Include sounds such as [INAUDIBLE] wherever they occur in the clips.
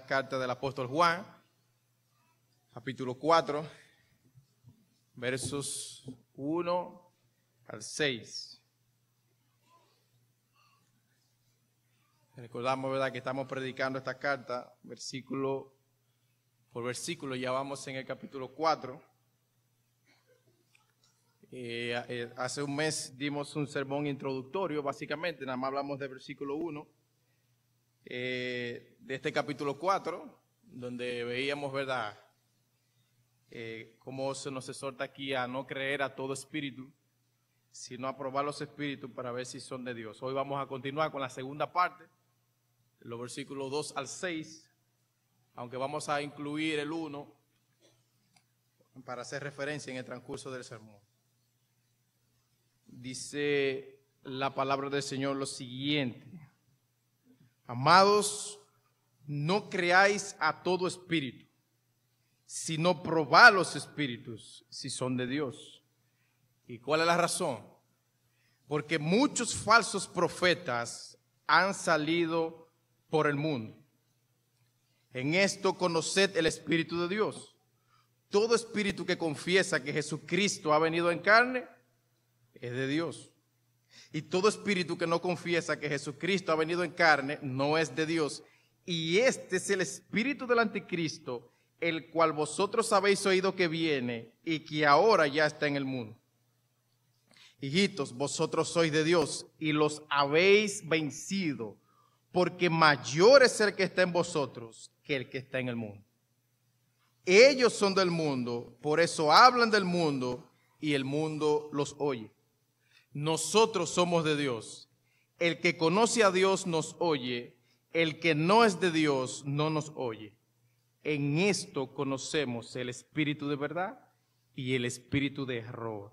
carta del apóstol Juan, capítulo 4, versos 1 al 6. Recordamos, ¿verdad?, que estamos predicando esta carta, versículo por versículo, ya vamos en el capítulo 4. Eh, eh, hace un mes dimos un sermón introductorio, básicamente, nada más hablamos del versículo 1 eh, de este capítulo 4, donde veíamos, ¿verdad?, eh, cómo se nos exhorta aquí a no creer a todo espíritu, sino a probar los espíritus para ver si son de Dios. Hoy vamos a continuar con la segunda parte, los versículos 2 al 6, aunque vamos a incluir el 1 para hacer referencia en el transcurso del sermón. Dice la palabra del Señor lo siguiente. Amados, no creáis a todo espíritu, sino probad los espíritus si son de Dios. ¿Y cuál es la razón? Porque muchos falsos profetas han salido por el mundo. En esto conoced el Espíritu de Dios. Todo espíritu que confiesa que Jesucristo ha venido en carne es de Dios. Y todo espíritu que no confiesa que Jesucristo ha venido en carne no es de Dios. Y este es el espíritu del anticristo, el cual vosotros habéis oído que viene y que ahora ya está en el mundo. Hijitos, vosotros sois de Dios y los habéis vencido, porque mayor es el que está en vosotros que el que está en el mundo. Ellos son del mundo, por eso hablan del mundo y el mundo los oye. Nosotros somos de Dios. El que conoce a Dios nos oye, el que no es de Dios no nos oye. En esto conocemos el espíritu de verdad y el espíritu de error.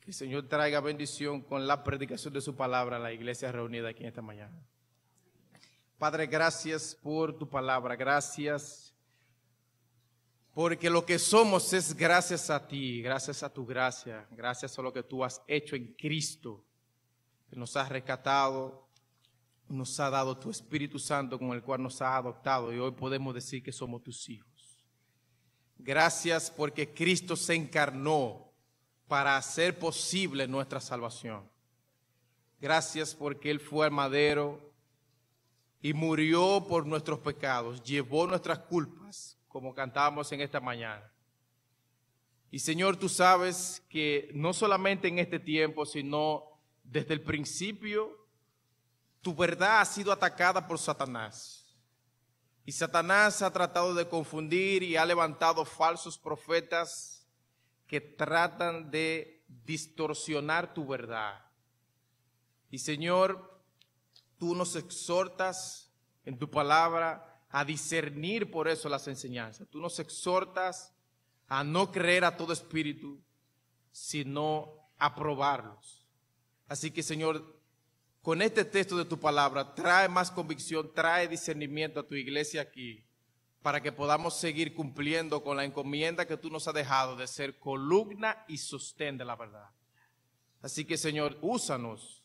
Que el Señor traiga bendición con la predicación de su palabra a la iglesia reunida aquí en esta mañana. Padre, gracias por tu palabra, gracias porque lo que somos es gracias a ti, gracias a tu gracia, gracias a lo que tú has hecho en Cristo, que nos has rescatado, nos ha dado tu Espíritu Santo con el cual nos has adoptado y hoy podemos decir que somos tus hijos. Gracias porque Cristo se encarnó para hacer posible nuestra salvación. Gracias porque Él fue al y murió por nuestros pecados, llevó nuestras culpas como cantábamos en esta mañana. Y Señor, tú sabes que no solamente en este tiempo, sino desde el principio, tu verdad ha sido atacada por Satanás. Y Satanás ha tratado de confundir y ha levantado falsos profetas que tratan de distorsionar tu verdad. Y Señor, tú nos exhortas en tu palabra a discernir por eso las enseñanzas. Tú nos exhortas a no creer a todo espíritu, sino a probarlos. Así que Señor, con este texto de tu palabra, trae más convicción, trae discernimiento a tu iglesia aquí, para que podamos seguir cumpliendo con la encomienda que tú nos has dejado de ser columna y sostén de la verdad. Así que Señor, úsanos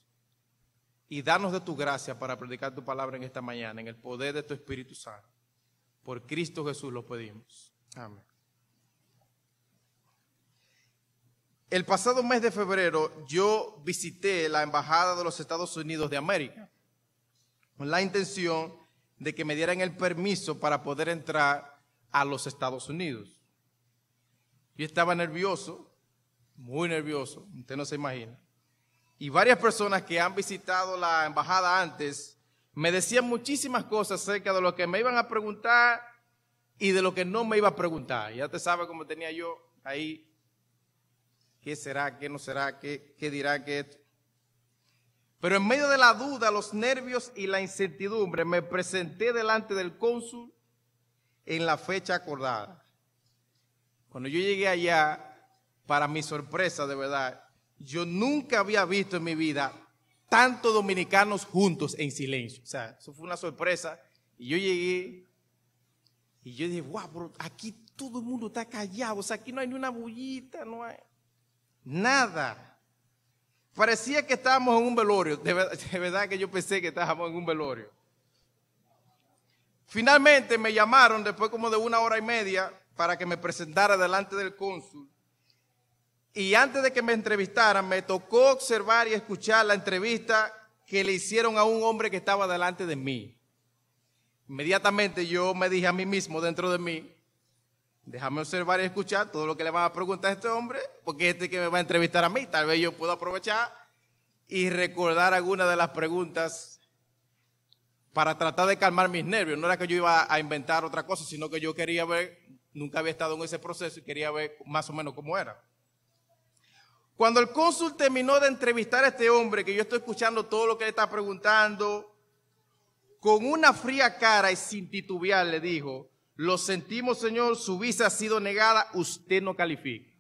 y danos de tu gracia para predicar tu palabra en esta mañana, en el poder de tu Espíritu Santo. Por Cristo Jesús lo pedimos. Amén. El pasado mes de febrero yo visité la Embajada de los Estados Unidos de América con la intención de que me dieran el permiso para poder entrar a los Estados Unidos. Yo estaba nervioso, muy nervioso, usted no se imagina y varias personas que han visitado la embajada antes me decían muchísimas cosas acerca de lo que me iban a preguntar y de lo que no me iba a preguntar. Ya te sabes cómo tenía yo ahí, qué será, qué no será, qué, dirá, qué Pero en medio de la duda, los nervios y la incertidumbre, me presenté delante del cónsul en la fecha acordada. Cuando yo llegué allá, para mi sorpresa de verdad, yo nunca había visto en mi vida tantos dominicanos juntos en silencio. O sea, eso fue una sorpresa. Y yo llegué y yo dije, wow, bro, aquí todo el mundo está callado. O sea, aquí no hay ni una bullita, no hay nada. Parecía que estábamos en un velorio. De verdad, de verdad que yo pensé que estábamos en un velorio. Finalmente me llamaron después como de una hora y media para que me presentara delante del cónsul y antes de que me entrevistaran, me tocó observar y escuchar la entrevista que le hicieron a un hombre que estaba delante de mí. Inmediatamente yo me dije a mí mismo dentro de mí, déjame observar y escuchar todo lo que le van a preguntar a este hombre, porque este que me va a entrevistar a mí, tal vez yo pueda aprovechar y recordar algunas de las preguntas para tratar de calmar mis nervios. No era que yo iba a inventar otra cosa, sino que yo quería ver, nunca había estado en ese proceso y quería ver más o menos cómo era. Cuando el cónsul terminó de entrevistar a este hombre, que yo estoy escuchando todo lo que le está preguntando, con una fría cara y sin titubear le dijo, lo sentimos señor, su visa ha sido negada, usted no califica.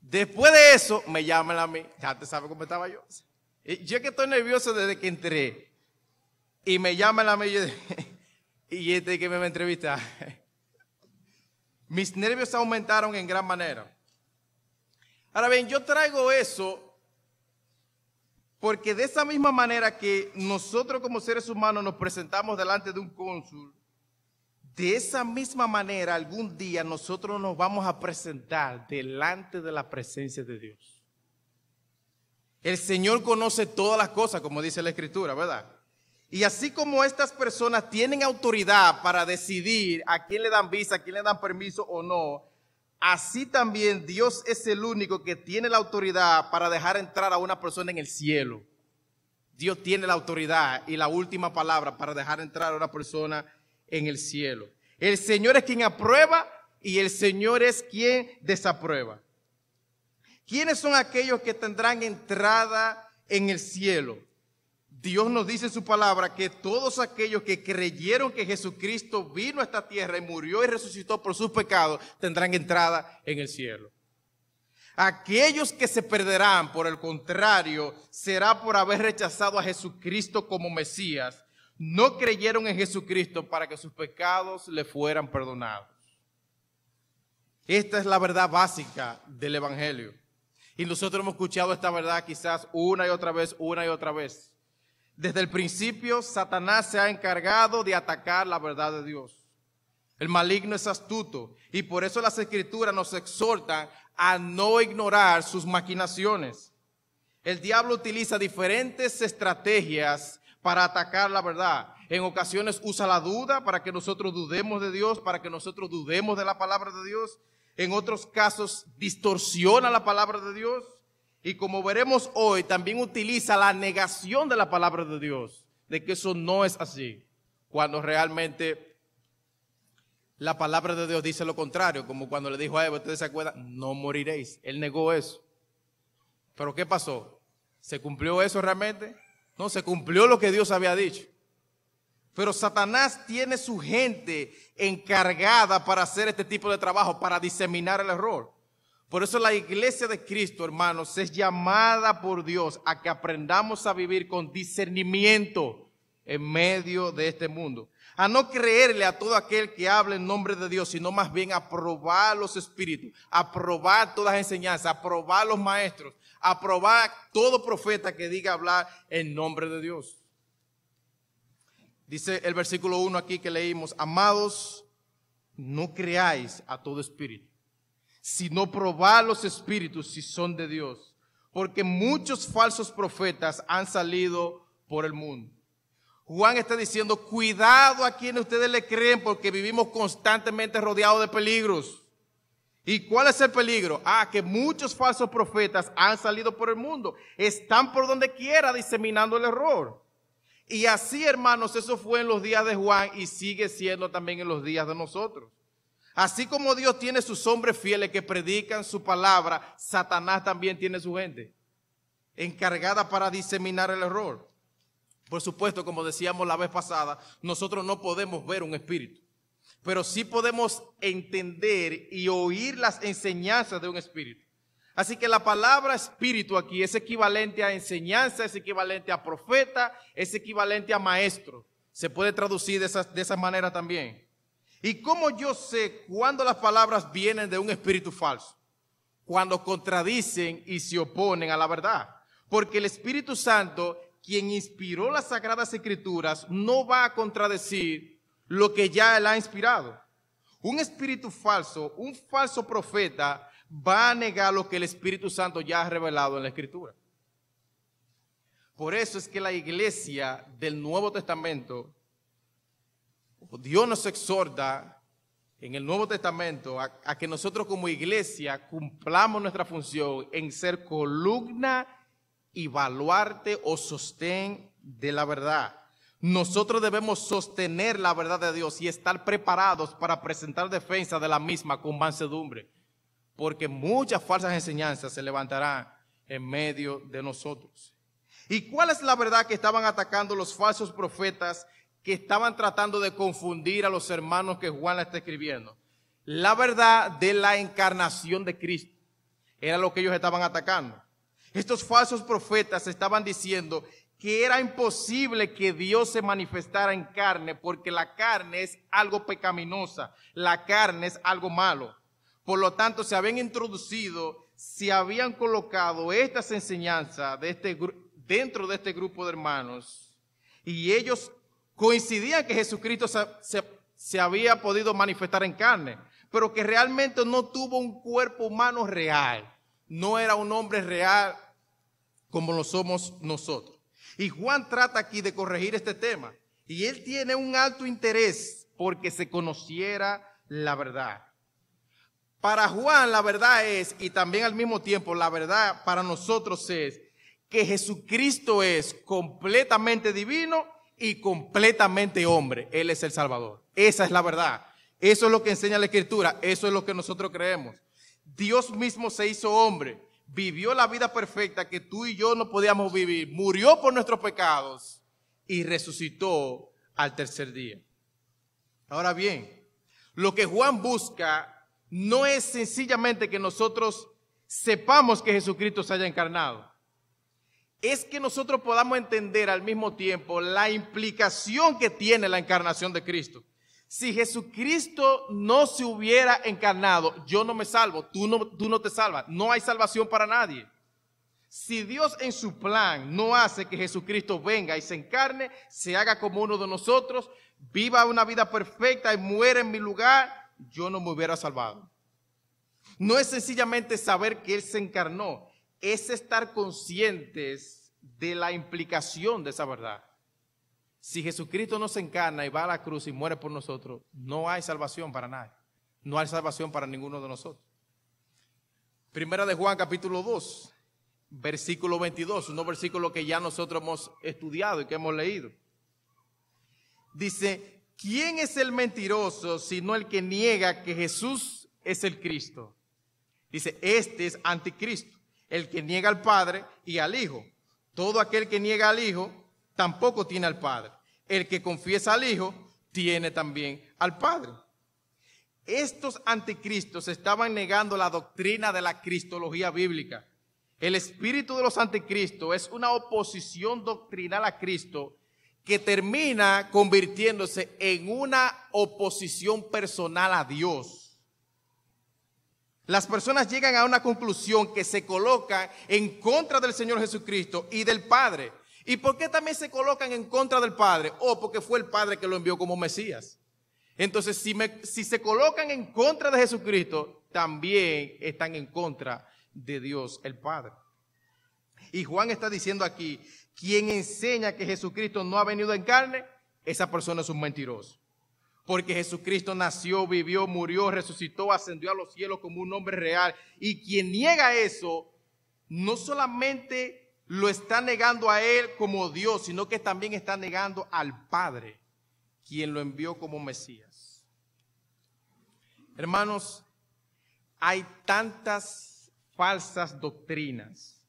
Después de eso, me llaman a mí, ya te sabe cómo estaba yo. Yo que estoy nervioso desde que entré, y me llaman a mí [LAUGHS] y este que me va a entrevistar. [LAUGHS] Mis nervios aumentaron en gran manera. Ahora bien, yo traigo eso porque de esa misma manera que nosotros como seres humanos nos presentamos delante de un cónsul, de esa misma manera algún día nosotros nos vamos a presentar delante de la presencia de Dios. El Señor conoce todas las cosas, como dice la Escritura, ¿verdad? Y así como estas personas tienen autoridad para decidir a quién le dan visa, a quién le dan permiso o no, Así también Dios es el único que tiene la autoridad para dejar entrar a una persona en el cielo. Dios tiene la autoridad y la última palabra para dejar entrar a una persona en el cielo. El Señor es quien aprueba y el Señor es quien desaprueba. ¿Quiénes son aquellos que tendrán entrada en el cielo? Dios nos dice en su palabra que todos aquellos que creyeron que Jesucristo vino a esta tierra y murió y resucitó por sus pecados tendrán entrada en el cielo. Aquellos que se perderán, por el contrario, será por haber rechazado a Jesucristo como Mesías. No creyeron en Jesucristo para que sus pecados le fueran perdonados. Esta es la verdad básica del Evangelio. Y nosotros hemos escuchado esta verdad quizás una y otra vez, una y otra vez. Desde el principio, Satanás se ha encargado de atacar la verdad de Dios. El maligno es astuto y por eso las escrituras nos exhortan a no ignorar sus maquinaciones. El diablo utiliza diferentes estrategias para atacar la verdad. En ocasiones usa la duda para que nosotros dudemos de Dios, para que nosotros dudemos de la palabra de Dios. En otros casos distorsiona la palabra de Dios. Y como veremos hoy, también utiliza la negación de la palabra de Dios, de que eso no es así, cuando realmente la palabra de Dios dice lo contrario, como cuando le dijo a Eva, ustedes se acuerdan, no moriréis. Él negó eso. Pero ¿qué pasó? ¿Se cumplió eso realmente? No, se cumplió lo que Dios había dicho. Pero Satanás tiene su gente encargada para hacer este tipo de trabajo, para diseminar el error. Por eso la iglesia de Cristo, hermanos, es llamada por Dios a que aprendamos a vivir con discernimiento en medio de este mundo. A no creerle a todo aquel que habla en nombre de Dios, sino más bien a probar los espíritus, a probar todas las enseñanzas, a probar los maestros, a probar todo profeta que diga hablar en nombre de Dios. Dice el versículo 1 aquí que leímos, amados, no creáis a todo espíritu sino probar los espíritus si son de Dios, porque muchos falsos profetas han salido por el mundo. Juan está diciendo, cuidado a quienes ustedes le creen porque vivimos constantemente rodeados de peligros. ¿Y cuál es el peligro? Ah, que muchos falsos profetas han salido por el mundo. Están por donde quiera diseminando el error. Y así, hermanos, eso fue en los días de Juan y sigue siendo también en los días de nosotros. Así como Dios tiene sus hombres fieles que predican su palabra, Satanás también tiene su gente encargada para diseminar el error. Por supuesto, como decíamos la vez pasada, nosotros no podemos ver un espíritu, pero sí podemos entender y oír las enseñanzas de un espíritu. Así que la palabra espíritu aquí es equivalente a enseñanza, es equivalente a profeta, es equivalente a maestro. Se puede traducir de esa, de esa manera también. ¿Y cómo yo sé cuándo las palabras vienen de un espíritu falso? Cuando contradicen y se oponen a la verdad. Porque el Espíritu Santo, quien inspiró las sagradas escrituras, no va a contradecir lo que ya él ha inspirado. Un espíritu falso, un falso profeta, va a negar lo que el Espíritu Santo ya ha revelado en la escritura. Por eso es que la iglesia del Nuevo Testamento Dios nos exhorta en el Nuevo Testamento a, que nosotros como iglesia cumplamos nuestra función en ser columna y baluarte o sostén de la verdad. Nosotros debemos sostener la verdad de Dios y estar preparados para presentar defensa de la misma con mansedumbre, porque muchas falsas enseñanzas se levantarán en medio de nosotros. ¿Y cuál es la verdad que estaban atacando los falsos profetas que estaban tratando de confundir a los hermanos que Juan la está escribiendo. La verdad de la encarnación de Cristo era lo que ellos estaban atacando. Estos falsos profetas estaban diciendo que era imposible que Dios se manifestara en carne porque la carne es algo pecaminosa, la carne es algo malo. Por lo tanto, se habían introducido, se habían colocado estas enseñanzas este dentro de este grupo de hermanos y ellos Coincidía que Jesucristo se, se había podido manifestar en carne, pero que realmente no tuvo un cuerpo humano real. No era un hombre real como lo somos nosotros. Y Juan trata aquí de corregir este tema. Y él tiene un alto interés porque se conociera la verdad. Para Juan la verdad es, y también al mismo tiempo la verdad para nosotros es, que Jesucristo es completamente divino y completamente hombre. Él es el Salvador. Esa es la verdad. Eso es lo que enseña la Escritura. Eso es lo que nosotros creemos. Dios mismo se hizo hombre. Vivió la vida perfecta que tú y yo no podíamos vivir. Murió por nuestros pecados y resucitó al tercer día. Ahora bien, lo que Juan busca no es sencillamente que nosotros sepamos que Jesucristo se haya encarnado es que nosotros podamos entender al mismo tiempo la implicación que tiene la encarnación de Cristo. Si Jesucristo no se hubiera encarnado, yo no me salvo, tú no, tú no te salvas, no hay salvación para nadie. Si Dios en su plan no hace que Jesucristo venga y se encarne, se haga como uno de nosotros, viva una vida perfecta y muera en mi lugar, yo no me hubiera salvado. No es sencillamente saber que Él se encarnó, es estar conscientes de la implicación de esa verdad. Si Jesucristo no se encarna y va a la cruz y muere por nosotros, no hay salvación para nadie. No hay salvación para ninguno de nosotros. Primera de Juan capítulo 2, versículo 22, un versículo que ya nosotros hemos estudiado y que hemos leído. Dice, ¿quién es el mentiroso sino el que niega que Jesús es el Cristo? Dice, este es anticristo el que niega al Padre y al Hijo. Todo aquel que niega al Hijo tampoco tiene al Padre. El que confiesa al Hijo tiene también al Padre. Estos anticristos estaban negando la doctrina de la cristología bíblica. El espíritu de los anticristos es una oposición doctrinal a Cristo que termina convirtiéndose en una oposición personal a Dios. Las personas llegan a una conclusión que se coloca en contra del Señor Jesucristo y del Padre. ¿Y por qué también se colocan en contra del Padre? O oh, porque fue el Padre que lo envió como Mesías. Entonces, si, si se colocan en contra de Jesucristo, también están en contra de Dios el Padre. Y Juan está diciendo aquí, quien enseña que Jesucristo no ha venido en carne, esa persona es un mentiroso. Porque Jesucristo nació, vivió, murió, resucitó, ascendió a los cielos como un hombre real. Y quien niega eso, no solamente lo está negando a Él como Dios, sino que también está negando al Padre, quien lo envió como Mesías. Hermanos, hay tantas falsas doctrinas,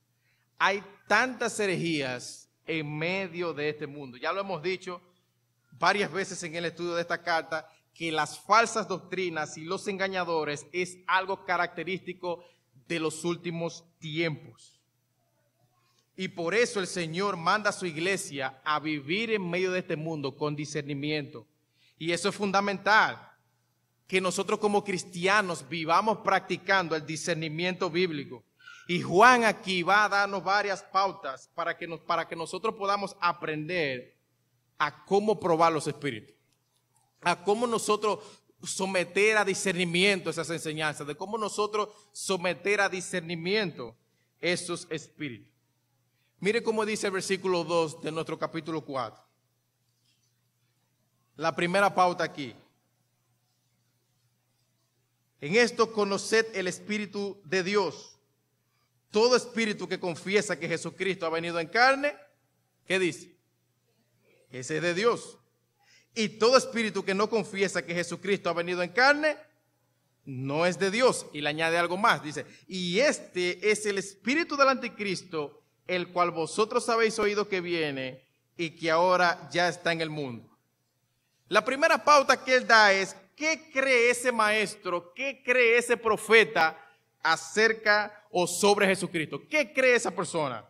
hay tantas herejías en medio de este mundo. Ya lo hemos dicho varias veces en el estudio de esta carta que las falsas doctrinas y los engañadores es algo característico de los últimos tiempos. Y por eso el Señor manda a su iglesia a vivir en medio de este mundo con discernimiento. Y eso es fundamental, que nosotros como cristianos vivamos practicando el discernimiento bíblico. Y Juan aquí va a darnos varias pautas para que, nos, para que nosotros podamos aprender a cómo probar los espíritus, a cómo nosotros someter a discernimiento esas enseñanzas, de cómo nosotros someter a discernimiento esos espíritus. Mire cómo dice el versículo 2 de nuestro capítulo 4. La primera pauta aquí. En esto conoced el Espíritu de Dios. Todo espíritu que confiesa que Jesucristo ha venido en carne, ¿qué dice? Ese es de Dios. Y todo espíritu que no confiesa que Jesucristo ha venido en carne, no es de Dios. Y le añade algo más. Dice, y este es el espíritu del anticristo, el cual vosotros habéis oído que viene y que ahora ya está en el mundo. La primera pauta que él da es, ¿qué cree ese maestro? ¿Qué cree ese profeta acerca o sobre Jesucristo? ¿Qué cree esa persona?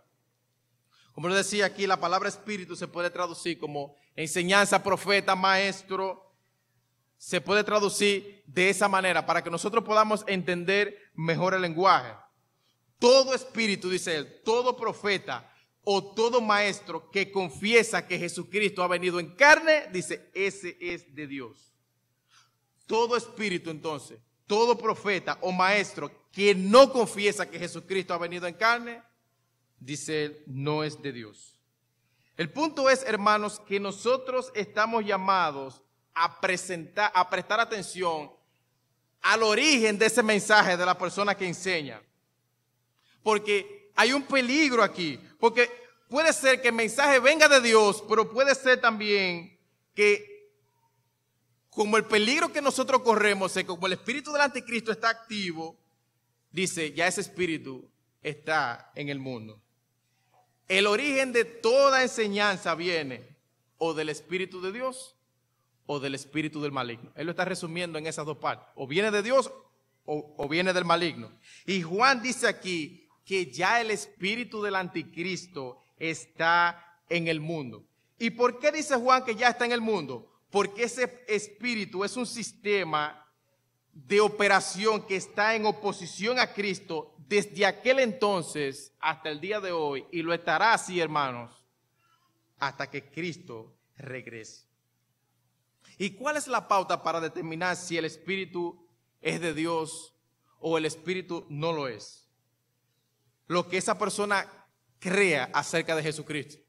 Como les decía aquí, la palabra espíritu se puede traducir como enseñanza, profeta, maestro. Se puede traducir de esa manera para que nosotros podamos entender mejor el lenguaje. Todo espíritu, dice él, todo profeta o todo maestro que confiesa que Jesucristo ha venido en carne, dice, ese es de Dios. Todo espíritu entonces, todo profeta o maestro que no confiesa que Jesucristo ha venido en carne, dice, no es de Dios. El punto es, hermanos, que nosotros estamos llamados a, presentar, a prestar atención al origen de ese mensaje de la persona que enseña. Porque hay un peligro aquí, porque puede ser que el mensaje venga de Dios, pero puede ser también que como el peligro que nosotros corremos, como el espíritu del anticristo está activo, dice, ya ese espíritu está en el mundo. El origen de toda enseñanza viene o del Espíritu de Dios o del Espíritu del maligno. Él lo está resumiendo en esas dos partes. O viene de Dios o, viene del maligno. Y Juan dice aquí que ya el Espíritu del anticristo está en el mundo. ¿Y por qué dice Juan que ya está en el mundo? Porque ese espíritu es un sistema de operación que está en oposición a Cristo desde aquel entonces hasta el día de hoy y lo estará así, hermanos, hasta que Cristo regrese. ¿Y cuál es la pauta para determinar si el Espíritu es de Dios o el Espíritu no lo es? Lo que esa persona crea acerca de Jesucristo.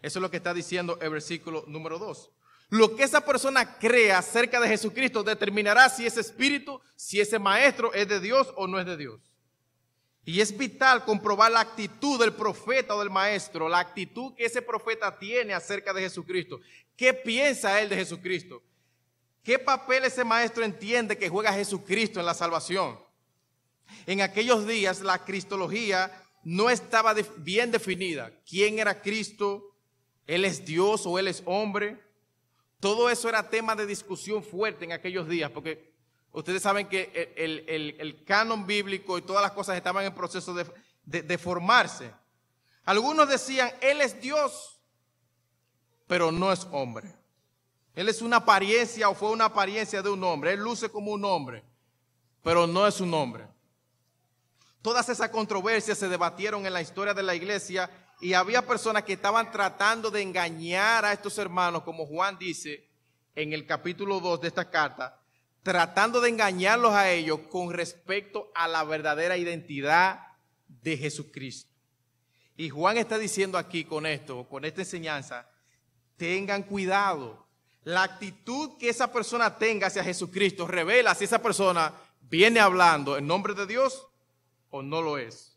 Eso es lo que está diciendo el versículo número 2. Lo que esa persona crea acerca de Jesucristo determinará si ese espíritu, si ese maestro es de Dios o no es de Dios. Y es vital comprobar la actitud del profeta o del maestro, la actitud que ese profeta tiene acerca de Jesucristo. ¿Qué piensa él de Jesucristo? ¿Qué papel ese maestro entiende que juega Jesucristo en la salvación? En aquellos días la cristología no estaba bien definida. ¿Quién era Cristo? ¿Él es Dios o él es hombre? Todo eso era tema de discusión fuerte en aquellos días, porque Ustedes saben que el, canon bíblico y todas las cosas estaban en proceso de, de formarse. Algunos decían, Él es Dios, pero no es hombre. Él es una apariencia o fue una apariencia de un hombre. Él luce como un hombre, pero no es un hombre. Todas esas controversias se debatieron en la historia de la iglesia y había personas que estaban tratando de engañar a estos hermanos, como Juan dice en el capítulo 2 de esta carta, tratando de engañarlos a ellos con respecto a la verdadera identidad de Jesucristo. Y Juan está diciendo aquí con esto, con esta enseñanza, tengan cuidado. La actitud que esa persona tenga hacia Jesucristo revela si esa persona viene hablando en nombre de Dios o no lo es.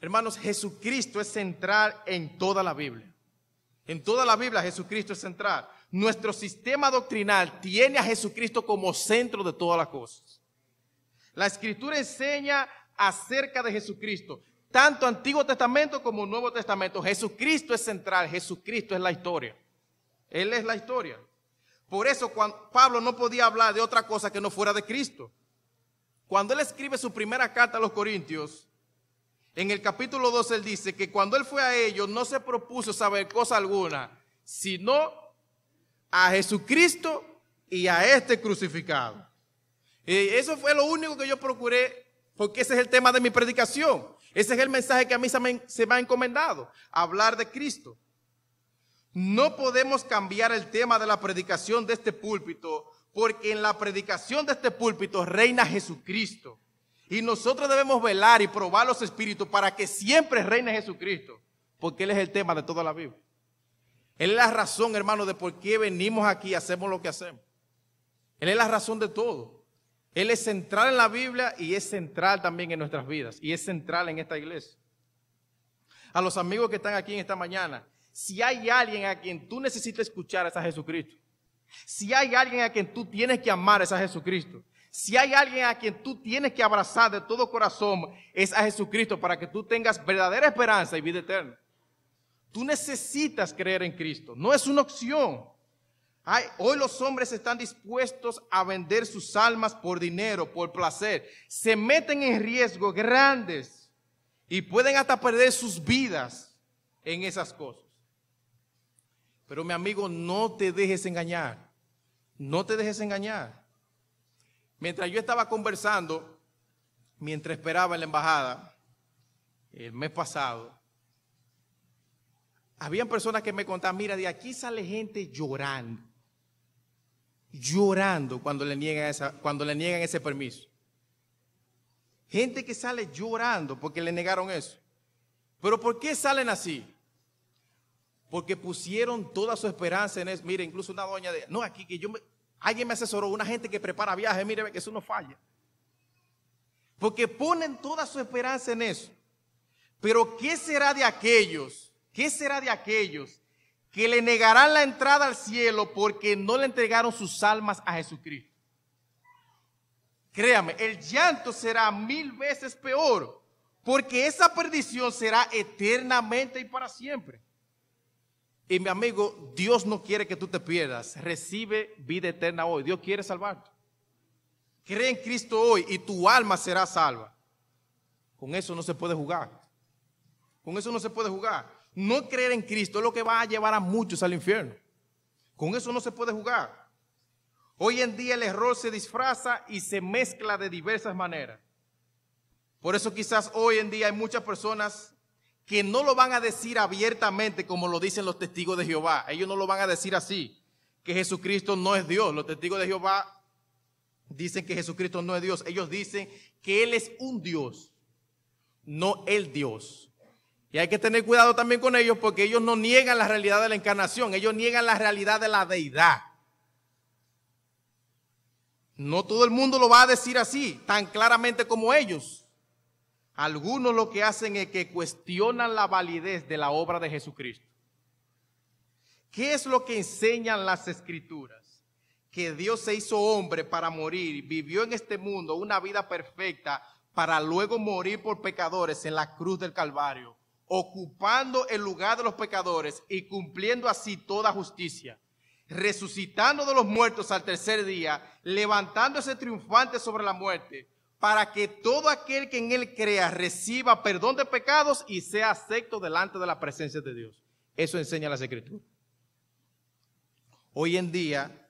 Hermanos, Jesucristo es central en toda la Biblia. En toda la Biblia Jesucristo es central. Nuestro sistema doctrinal tiene a Jesucristo como centro de todas las cosas. La escritura enseña acerca de Jesucristo, tanto Antiguo Testamento como Nuevo Testamento. Jesucristo es central, Jesucristo es la historia. Él es la historia. Por eso cuando Pablo no podía hablar de otra cosa que no fuera de Cristo. Cuando él escribe su primera carta a los Corintios, en el capítulo 2 él dice que cuando él fue a ellos no se propuso saber cosa alguna, sino a Jesucristo y a este crucificado. eso fue lo único que yo procuré, porque ese es el tema de mi predicación. Ese es el mensaje que a mí se me, se me ha encomendado, hablar de Cristo. No podemos cambiar el tema de la predicación de este púlpito, porque en la predicación de este púlpito reina Jesucristo. Y nosotros debemos velar y probar los espíritus para que siempre reine Jesucristo, porque Él es el tema de toda la Biblia. Él es la razón, hermano, de por qué venimos aquí y hacemos lo que hacemos. Él es la razón de todo. Él es central en la Biblia y es central también en nuestras vidas y es central en esta iglesia. A los amigos que están aquí en esta mañana, si hay alguien a quien tú necesitas escuchar es a Jesucristo. Si hay alguien a quien tú tienes que amar es a Jesucristo. Si hay alguien a quien tú tienes que abrazar de todo corazón es a Jesucristo para que tú tengas verdadera esperanza y vida eterna. Tú necesitas creer en Cristo, no es una opción. hoy los hombres están dispuestos a vender sus almas por dinero, por placer. Se meten en riesgos grandes y pueden hasta perder sus vidas en esas cosas. Pero mi amigo, no te dejes engañar. No te dejes engañar. Mientras yo estaba conversando, mientras esperaba en la embajada, el mes pasado, habían personas que me contaban, mira, de aquí sale gente llorando, llorando cuando le niegan, cuando le niegan ese permiso. Gente que sale llorando porque le negaron eso. Pero ¿por qué salen así? Porque pusieron toda su esperanza en eso. Mire, incluso una doña de, no, aquí que yo me, alguien me asesoró, una gente que prepara viajes, mire que eso no falla. Porque ponen toda su esperanza en eso. Pero ¿qué será de aquellos ¿Qué será de aquellos que le negarán la entrada al cielo porque no le entregaron sus almas a Jesucristo? Créame, el llanto será mil veces peor porque esa perdición será eternamente y para siempre. Y mi amigo, Dios no quiere que tú te pierdas. Recibe vida eterna hoy. Dios quiere salvarte. Cree en Cristo hoy y tu alma será salva. Con eso no se puede jugar. Con eso no se puede jugar. No creer en Cristo es lo que va a llevar a muchos al infierno. Con eso no se puede jugar. Hoy en día el error se disfraza y se mezcla de diversas maneras. Por eso quizás hoy en día hay muchas personas que no lo van a decir abiertamente como lo dicen los testigos de Jehová. Ellos no lo van a decir así, que Jesucristo no es Dios. Los testigos de Jehová dicen que Jesucristo no es Dios. Ellos dicen que Él es un Dios, no el Dios. Y hay que tener cuidado también con ellos porque ellos no niegan la realidad de la encarnación, ellos niegan la realidad de la deidad. No todo el mundo lo va a decir así, tan claramente como ellos. Algunos lo que hacen es que cuestionan la validez de la obra de Jesucristo. ¿Qué es lo que enseñan las escrituras? Que Dios se hizo hombre para morir, vivió en este mundo una vida perfecta para luego morir por pecadores en la cruz del Calvario ocupando el lugar de los pecadores y cumpliendo así toda justicia, resucitando de los muertos al tercer día, levantándose triunfante sobre la muerte, para que todo aquel que en él crea reciba perdón de pecados y sea acepto delante de la presencia de Dios. Eso enseña la escritura. Hoy en día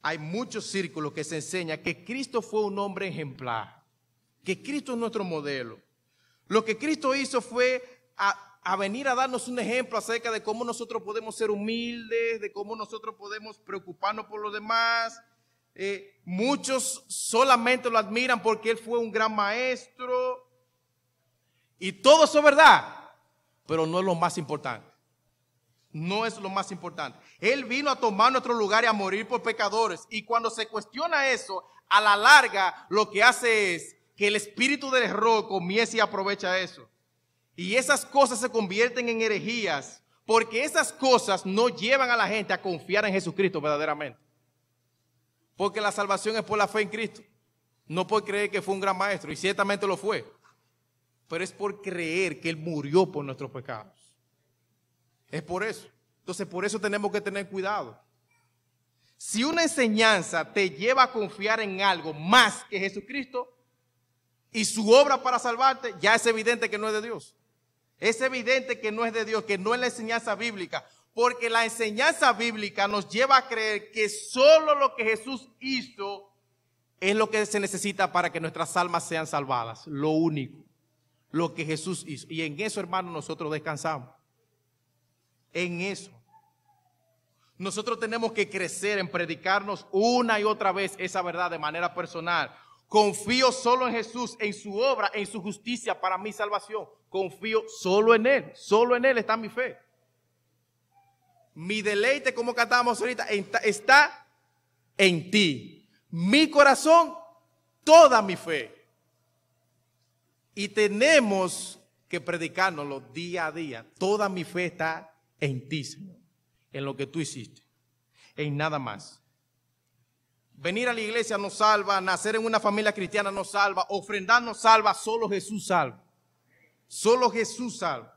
hay muchos círculos que se enseña que Cristo fue un hombre ejemplar, que Cristo es nuestro modelo. Lo que Cristo hizo fue a, venir a darnos un ejemplo acerca de cómo nosotros podemos ser humildes, de cómo nosotros podemos preocuparnos por los demás. Eh, muchos solamente lo admiran porque él fue un gran maestro. Y todo eso es verdad, pero no es lo más importante. No es lo más importante. Él vino a tomar nuestro lugar y a morir por pecadores. Y cuando se cuestiona eso, a la larga lo que hace es que el espíritu del error comience y aprovecha eso. Y esas cosas se convierten en herejías porque esas cosas no llevan a la gente a confiar en Jesucristo verdaderamente. Porque la salvación es por la fe en Cristo, no por creer que fue un gran maestro, y ciertamente lo fue, pero es por creer que Él murió por nuestros pecados. Es por eso. Entonces, por eso tenemos que tener cuidado. Si una enseñanza te lleva a confiar en algo más que Jesucristo y su obra para salvarte, ya es evidente que no es de Dios. Es evidente que no es de Dios, que no es la enseñanza bíblica, porque la enseñanza bíblica nos lleva a creer que solo lo que Jesús hizo es lo que se necesita para que nuestras almas sean salvadas, lo único, lo que Jesús hizo. Y en eso, hermano, nosotros descansamos. En eso. Nosotros tenemos que crecer en predicarnos una y otra vez esa verdad de manera personal, Confío solo en Jesús, en su obra, en su justicia para mi salvación. Confío solo en Él. Solo en Él está mi fe. Mi deleite, como cantábamos ahorita, está en ti. Mi corazón, toda mi fe. Y tenemos que predicárnoslo día a día. Toda mi fe está en ti, Señor. En lo que tú hiciste. En nada más. Venir a la iglesia nos salva, nacer en una familia cristiana nos salva, ofrendar nos salva, solo Jesús salva. Solo Jesús salva.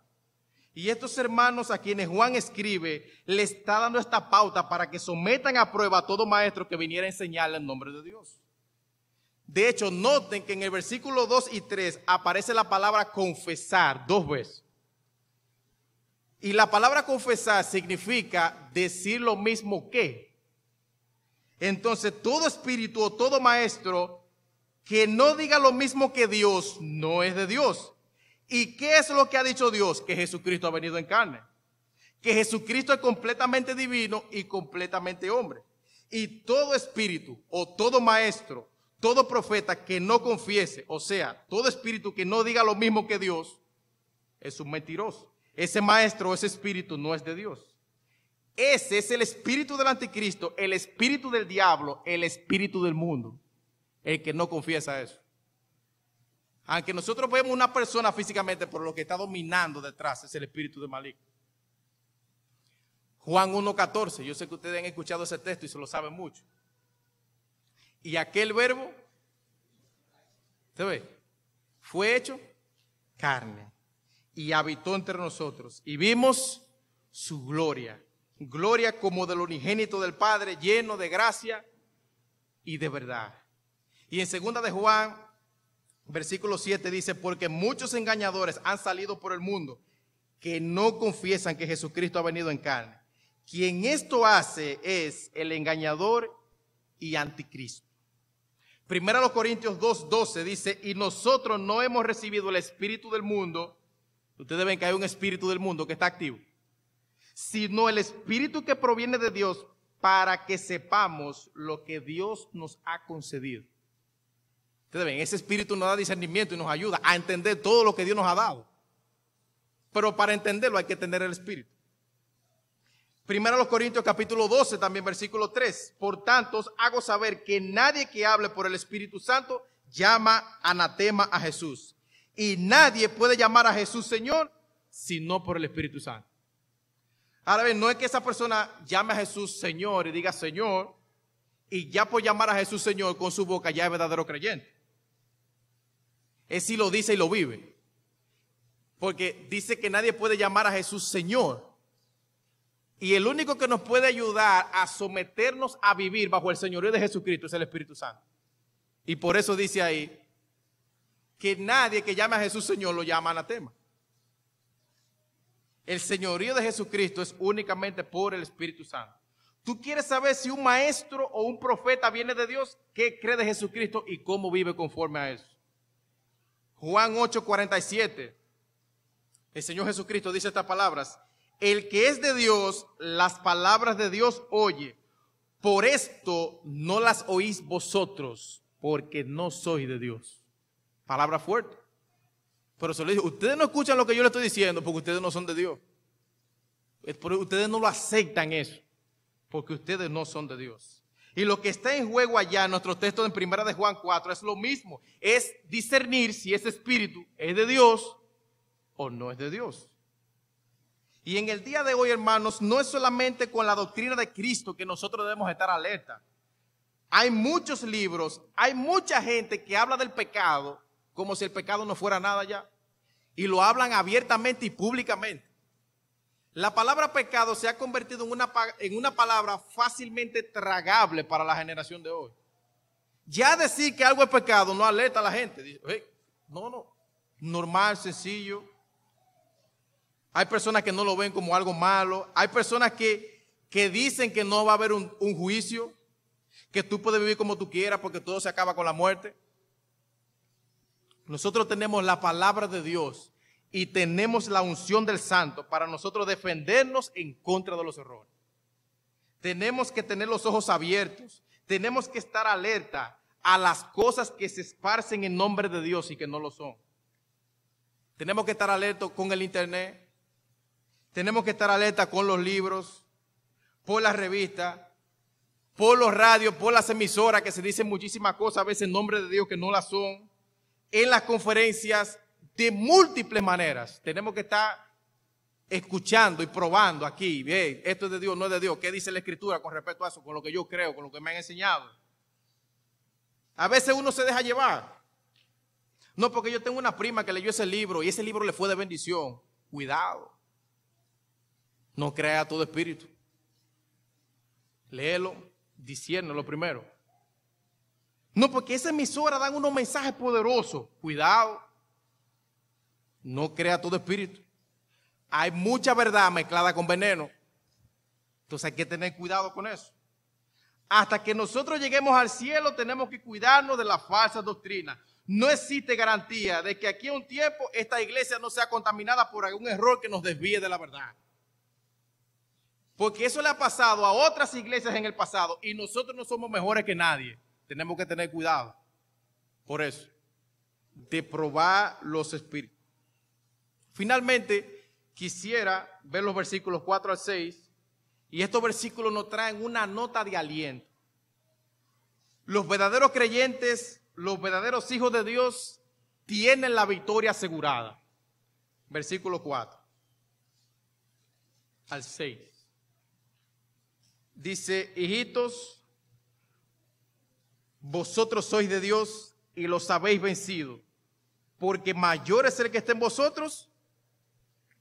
Y estos hermanos a quienes Juan escribe, le está dando esta pauta para que sometan a prueba a todo maestro que viniera a enseñarle el nombre de Dios. De hecho, noten que en el versículo 2 y 3 aparece la palabra confesar dos veces. Y la palabra confesar significa decir lo mismo que. Entonces, todo espíritu o todo maestro que no diga lo mismo que Dios no es de Dios. ¿Y qué es lo que ha dicho Dios? Que Jesucristo ha venido en carne. Que Jesucristo es completamente divino y completamente hombre. Y todo espíritu o todo maestro, todo profeta que no confiese, o sea, todo espíritu que no diga lo mismo que Dios, es un mentiroso. Ese maestro, o ese espíritu no es de Dios. Ese es el espíritu del anticristo, el espíritu del diablo, el espíritu del mundo. El que no confiesa eso. Aunque nosotros vemos una persona físicamente, por lo que está dominando detrás es el espíritu de maligno. Juan 1.14, yo sé que ustedes han escuchado ese texto y se lo saben mucho. Y aquel verbo, ¿se ve? Fue hecho carne y habitó entre nosotros y vimos su gloria, gloria como del unigénito del Padre, lleno de gracia y de verdad. Y en segunda de Juan, versículo 7 dice, porque muchos engañadores han salido por el mundo que no confiesan que Jesucristo ha venido en carne. Quien esto hace es el engañador y anticristo. Primera los Corintios 2:12 dice, "Y nosotros no hemos recibido el espíritu del mundo." Ustedes ven que hay un espíritu del mundo que está activo sino el Espíritu que proviene de Dios para que sepamos lo que Dios nos ha concedido. Ustedes ven, ese Espíritu nos da discernimiento y nos ayuda a entender todo lo que Dios nos ha dado. Pero para entenderlo hay que tener el Espíritu. Primero a los Corintios capítulo 12, también versículo 3. Por tanto, os hago saber que nadie que hable por el Espíritu Santo llama anatema a Jesús. Y nadie puede llamar a Jesús Señor sino por el Espíritu Santo. Ahora bien, no es que esa persona llame a Jesús Señor y diga Señor, y ya por llamar a Jesús Señor con su boca ya es verdadero creyente. Es si lo dice y lo vive. Porque dice que nadie puede llamar a Jesús Señor. Y el único que nos puede ayudar a someternos a vivir bajo el Señorío de Jesucristo es el Espíritu Santo. Y por eso dice ahí que nadie que llame a Jesús Señor lo llama anatema. El señorío de Jesucristo es únicamente por el Espíritu Santo. Tú quieres saber si un maestro o un profeta viene de Dios, qué cree de Jesucristo y cómo vive conforme a eso. Juan 8:47. El Señor Jesucristo dice estas palabras. El que es de Dios, las palabras de Dios oye. Por esto no las oís vosotros, porque no soy de Dios. Palabra fuerte. Pero se le ustedes no escuchan lo que yo le estoy diciendo porque ustedes no son de Dios. Ustedes no lo aceptan eso porque ustedes no son de Dios. Y lo que está en juego allá en nuestro texto en Primera de Juan 4 es lo mismo. Es discernir si ese espíritu es de Dios o no es de Dios. Y en el día de hoy, hermanos, no es solamente con la doctrina de Cristo que nosotros debemos estar alerta. Hay muchos libros, hay mucha gente que habla del pecado como si el pecado no fuera nada ya. Y lo hablan abiertamente y públicamente. La palabra pecado se ha convertido en una, en una palabra fácilmente tragable para la generación de hoy. Ya decir que algo es pecado no alerta a la gente. no, no. Normal, sencillo. Hay personas que no lo ven como algo malo. Hay personas que, dicen que no va a haber un juicio, que tú puedes vivir como tú quieras porque todo se acaba con la muerte. Nosotros tenemos la palabra de Dios y tenemos la unción del santo para nosotros defendernos en contra de los errores. Tenemos que tener los ojos abiertos, tenemos que estar alerta a las cosas que se esparcen en nombre de Dios y que no lo son. Tenemos que estar alerta con el internet, tenemos que estar alerta con los libros, por las revistas, por los radios, por las emisoras que se dicen muchísimas cosas a veces en nombre de Dios que no las son en las conferencias de múltiples maneras. Tenemos que estar escuchando y probando aquí, Bien, esto es de Dios, no es de Dios, ¿qué dice la escritura con respecto a eso, con lo que yo creo, con lo que me han enseñado? A veces uno se deja llevar. No, porque yo tengo una prima que leyó ese libro y ese libro le fue de bendición. Cuidado. No crea todo espíritu. Léelo, diciéndolo primero. No, porque esa emisora dan unos mensajes poderosos. Cuidado. No crea todo espíritu. Hay mucha verdad mezclada con veneno. Entonces hay que tener cuidado con eso. Hasta que nosotros lleguemos al cielo tenemos que cuidarnos de las falsas doctrinas. No existe garantía de que aquí a un tiempo esta iglesia no sea contaminada por algún error que nos desvíe de la verdad. Porque eso le ha pasado a otras iglesias en el pasado y nosotros no somos mejores que nadie. Tenemos que tener cuidado por eso, de probar los espíritus. Finalmente, quisiera ver los versículos 4 al 6, y estos versículos nos traen una nota de aliento. Los verdaderos creyentes, los verdaderos hijos de Dios, tienen la victoria asegurada. Versículo 4 al 6. Dice, hijitos, vosotros sois de Dios y los habéis vencido, porque mayor es el que está en vosotros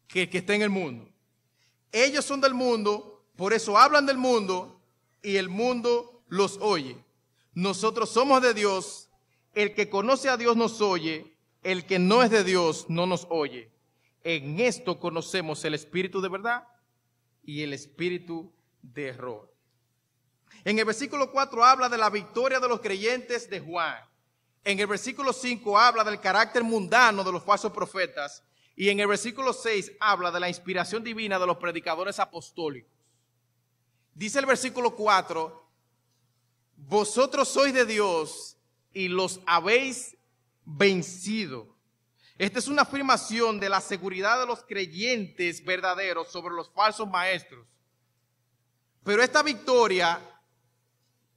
que el que está en el mundo. Ellos son del mundo, por eso hablan del mundo y el mundo los oye. Nosotros somos de Dios, el que conoce a Dios nos oye, el que no es de Dios no nos oye. En esto conocemos el espíritu de verdad y el espíritu de error. En el versículo 4 habla de la victoria de los creyentes de Juan. En el versículo 5 habla del carácter mundano de los falsos profetas. Y en el versículo 6 habla de la inspiración divina de los predicadores apostólicos. Dice el versículo 4, vosotros sois de Dios y los habéis vencido. Esta es una afirmación de la seguridad de los creyentes verdaderos sobre los falsos maestros. Pero esta victoria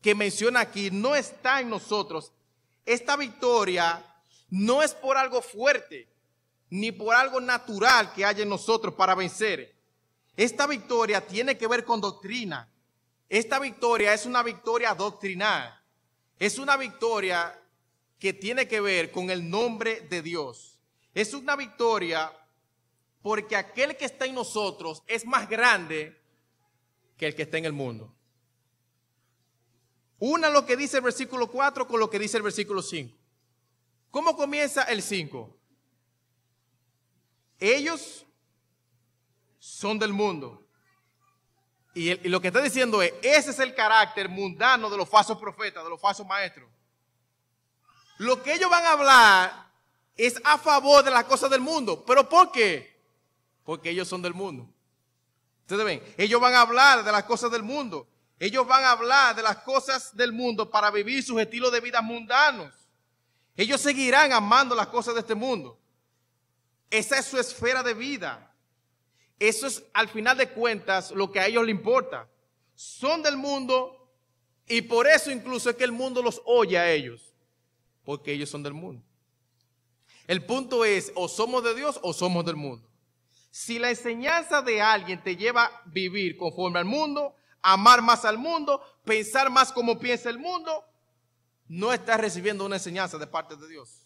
que menciona aquí no está en nosotros. Esta victoria no es por algo fuerte, ni por algo natural que haya en nosotros para vencer. Esta victoria tiene que ver con doctrina. Esta victoria es una victoria doctrinal. Es una victoria que tiene que ver con el nombre de Dios. Es una victoria porque aquel que está en nosotros es más grande que el que está en el mundo. Una lo que dice el versículo 4 con lo que dice el versículo 5. ¿Cómo comienza el 5? Ellos son del mundo. Y, y, lo que está diciendo es, ese es el carácter mundano de los falsos profetas, de los falsos maestros. Lo que ellos van a hablar es a favor de las cosas del mundo. ¿Pero por qué? Porque ellos son del mundo. Ustedes ven, ellos van a hablar de las cosas del mundo. Ellos van a hablar de las cosas del mundo para vivir sus estilos de vida mundanos. Ellos seguirán amando las cosas de este mundo. Esa es su esfera de vida. Eso es, al final de cuentas, lo que a ellos les importa. Son del mundo y por eso incluso es que el mundo los oye a ellos. Porque ellos son del mundo. El punto es, o somos de Dios o somos del mundo. Si la enseñanza de alguien te lleva a vivir conforme al mundo, amar más al mundo, pensar más como piensa el mundo, no estás recibiendo una enseñanza de parte de Dios.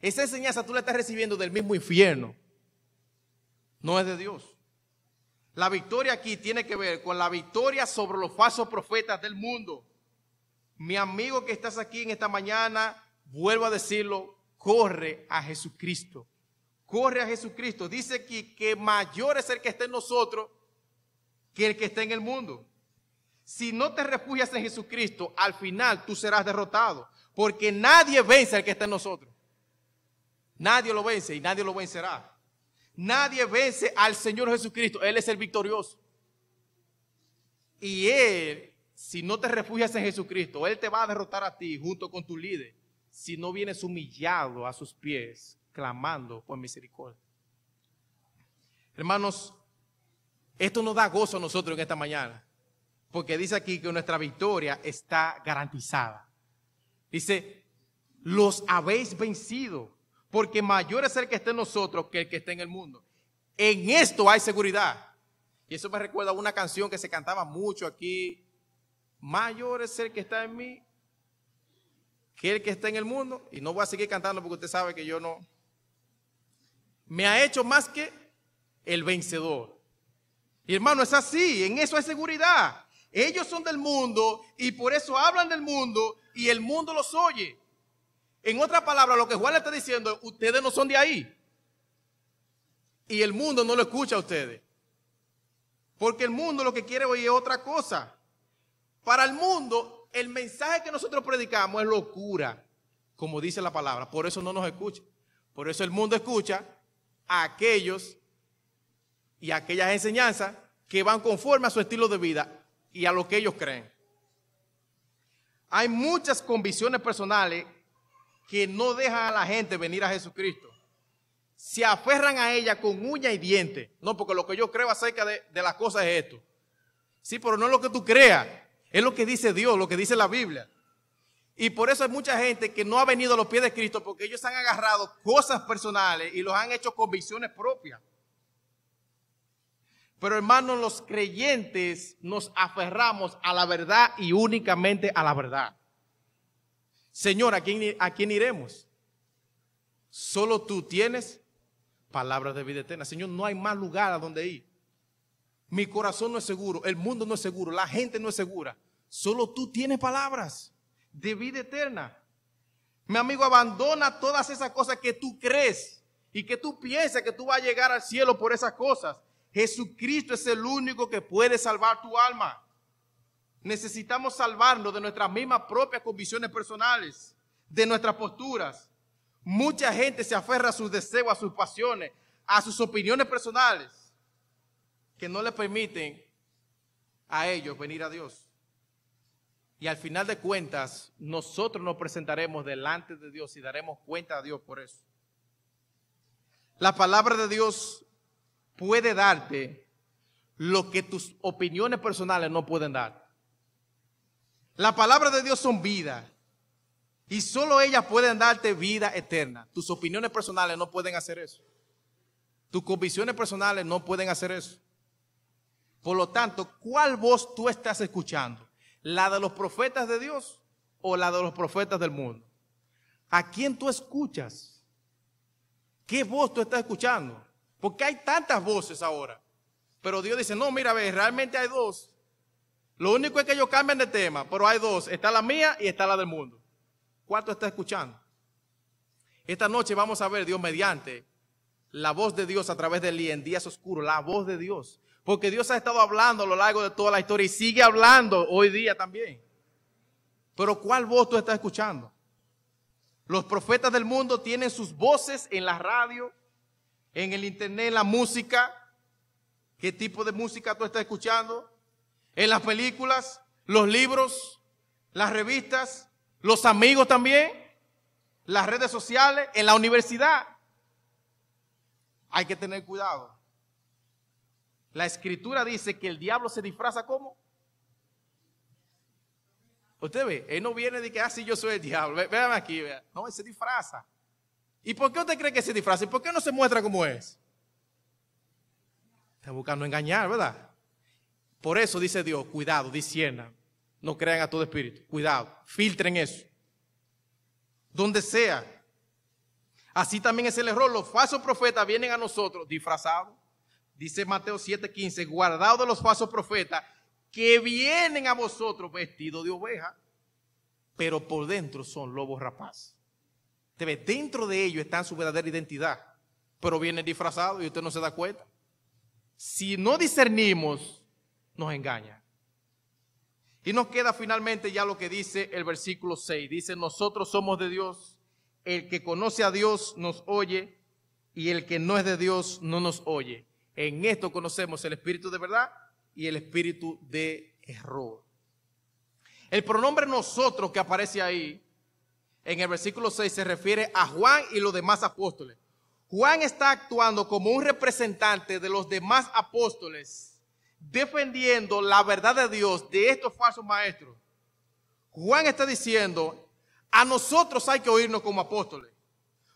Esa enseñanza tú la estás recibiendo del mismo infierno. No es de Dios. La victoria aquí tiene que ver con la victoria sobre los falsos profetas del mundo. Mi amigo que estás aquí en esta mañana, vuelvo a decirlo, corre a Jesucristo. Corre a Jesucristo. Dice aquí que mayor es el que está en nosotros que el que está en el mundo. Si no te refugias en Jesucristo, al final tú serás derrotado, porque nadie vence al que está en nosotros. Nadie lo vence y nadie lo vencerá. Nadie vence al Señor Jesucristo. Él es el victorioso. Y Él, si no te refugias en Jesucristo, Él te va a derrotar a ti junto con tu líder. Si no vienes humillado a sus pies, clamando por misericordia. Hermanos, esto nos da gozo a nosotros en esta mañana porque dice aquí que nuestra victoria está garantizada. Dice, los habéis vencido, porque mayor es el que está en nosotros que el que está en el mundo. En esto hay seguridad. Y eso me recuerda a una canción que se cantaba mucho aquí. Mayor es el que está en mí que el que está en el mundo. Y no voy a seguir cantando porque usted sabe que yo no. Me ha hecho más que el vencedor. Y hermano, es así. En eso hay seguridad. Ellos son del mundo y por eso hablan del mundo y el mundo los oye. En otra palabra lo que Juan le está diciendo, ustedes no son de ahí. Y el mundo no lo escucha a ustedes. Porque el mundo lo que quiere oír es otra cosa. Para el mundo, el mensaje que nosotros predicamos es locura, como dice la palabra. Por eso no nos escucha. Por eso el mundo escucha a aquellos y aquellas enseñanzas que van conforme a su estilo de vida y a lo que ellos creen. Hay muchas convicciones personales que no dejan a la gente venir a Jesucristo. Se aferran a ella con uña y diente. No, porque lo que yo creo acerca de, de las cosas es esto. Sí, pero no es lo que tú creas. Es lo que dice Dios, lo que dice la Biblia. Y por eso hay mucha gente que no ha venido a los pies de Cristo porque ellos han agarrado cosas personales y los han hecho convicciones propias. Pero hermanos, los creyentes nos aferramos a la verdad y únicamente a la verdad. Señor, ¿a quién, a quién iremos? Solo tú tienes palabras de vida eterna. Señor, no hay más lugar a donde ir. Mi corazón no es seguro, el mundo no es seguro, la gente no es segura. Solo tú tienes palabras de vida eterna. Mi amigo, abandona todas esas cosas que tú crees y que tú piensas que tú vas a llegar al cielo por esas cosas. Jesucristo es el único que puede salvar tu alma. Necesitamos salvarnos de nuestras mismas propias convicciones personales, de nuestras posturas. Mucha gente se aferra a sus deseos, a sus pasiones, a sus opiniones personales, que no le permiten a ellos venir a Dios. Y al final de cuentas, nosotros nos presentaremos delante de Dios y daremos cuenta a Dios por eso. La palabra de Dios puede darte lo que tus opiniones personales no pueden dar. La palabra de Dios son vida. Y solo ellas pueden darte vida eterna. Tus opiniones personales no pueden hacer eso. Tus convicciones personales no pueden hacer eso. Por lo tanto, ¿cuál voz tú estás escuchando? ¿La de los profetas de Dios o la de los profetas del mundo? ¿A quién tú escuchas? ¿Qué voz tú estás escuchando? Porque hay tantas voces ahora. Pero Dios dice, no, mira, a realmente hay dos. Lo único es que ellos cambian de tema, pero hay dos. Está la mía y está la del mundo. ¿Cuánto estás escuchando? Esta noche vamos a ver, Dios mediante, la voz de Dios a través del día en días oscuros, la voz de Dios. Porque Dios ha estado hablando a lo largo de toda la historia y sigue hablando hoy día también. Pero ¿cuál voz tú estás escuchando? Los profetas del mundo tienen sus voces en la radio, en el internet, la música, qué tipo de música tú estás escuchando, en las películas, los libros, las revistas, los amigos también, las redes sociales, en la universidad. Hay que tener cuidado. La escritura dice que el diablo se disfraza como. Usted ve, él no viene de que, así ah, yo soy el diablo. Véanme aquí, No, él se disfraza. ¿Y por qué usted cree que se disfraza? ¿Y por qué no se muestra como es? Está buscando engañar, ¿verdad? Por eso dice Dios, cuidado, disierna. No crean a todo espíritu. Cuidado, filtren eso. Donde sea. Así también es el error. Los falsos profetas vienen a nosotros disfrazados. Dice Mateo 7:15, guardados de los falsos profetas que vienen a vosotros vestidos de oveja, pero por dentro son lobos rapaces dentro de ellos está su verdadera identidad, pero viene disfrazado y usted no se da cuenta. Si no discernimos, nos engaña. Y nos queda finalmente ya lo que dice el versículo 6. Dice, nosotros somos de Dios. El que conoce a Dios nos oye y el que no es de Dios no nos oye. En esto conocemos el espíritu de verdad y el espíritu de error. El pronombre nosotros que aparece ahí en el versículo 6 se refiere a Juan y los demás apóstoles. Juan está actuando como un representante de los demás apóstoles, defendiendo la verdad de Dios de estos falsos maestros. Juan está diciendo, a nosotros hay que oírnos como apóstoles,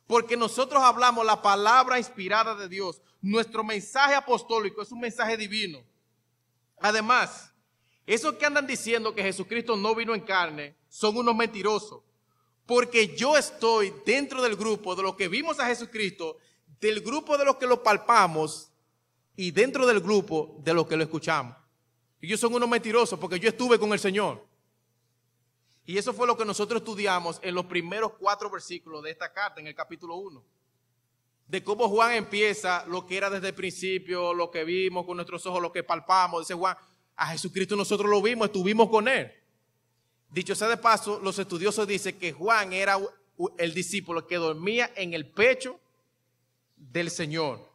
porque nosotros hablamos la palabra inspirada de Dios. Nuestro mensaje apostólico es un mensaje divino. Además, esos que andan diciendo que Jesucristo no vino en carne son unos mentirosos porque yo estoy dentro del grupo de los que vimos a Jesucristo, del grupo de los que lo palpamos y dentro del grupo de los que lo escuchamos. Y Ellos son unos mentirosos porque yo estuve con el Señor. Y eso fue lo que nosotros estudiamos en los primeros cuatro versículos de esta carta, en el capítulo 1. De cómo Juan empieza lo que era desde el principio, lo que vimos con nuestros ojos, lo que palpamos. Dice Juan, a Jesucristo nosotros lo vimos, estuvimos con Él. Dicho sea de paso, los estudiosos dicen que Juan era el discípulo que dormía en el pecho del Señor.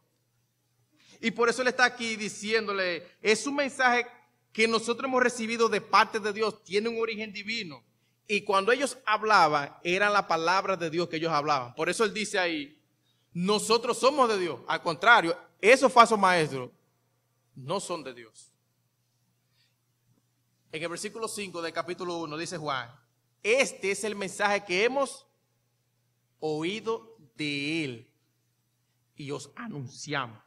Y por eso él está aquí diciéndole, es un mensaje que nosotros hemos recibido de parte de Dios, tiene un origen divino. Y cuando ellos hablaban, era la palabra de Dios que ellos hablaban. Por eso él dice ahí, nosotros somos de Dios. Al contrario, esos falsos maestros no son de Dios. En el versículo 5 del capítulo 1 dice Juan, este es el mensaje que hemos oído de él y os anunciamos.